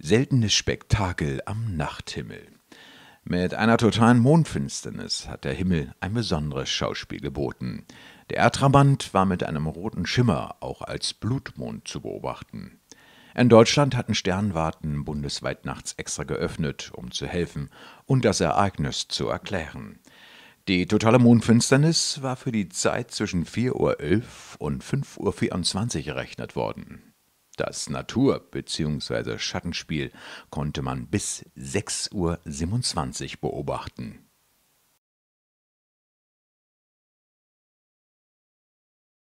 Seltenes Spektakel am Nachthimmel. Mit einer totalen Mondfinsternis hat der Himmel ein besonderes Schauspiel geboten. Der Erdtrabant war mit einem roten Schimmer auch als Blutmond zu beobachten. In Deutschland hatten Sternwarten bundesweit nachts extra geöffnet, um zu helfen und das Ereignis zu erklären. Die totale Mondfinsternis war für die Zeit zwischen 4.11 Uhr und 5.24 Uhr errechnet worden. Das Natur- bzw. Schattenspiel konnte man bis 6.27 Uhr beobachten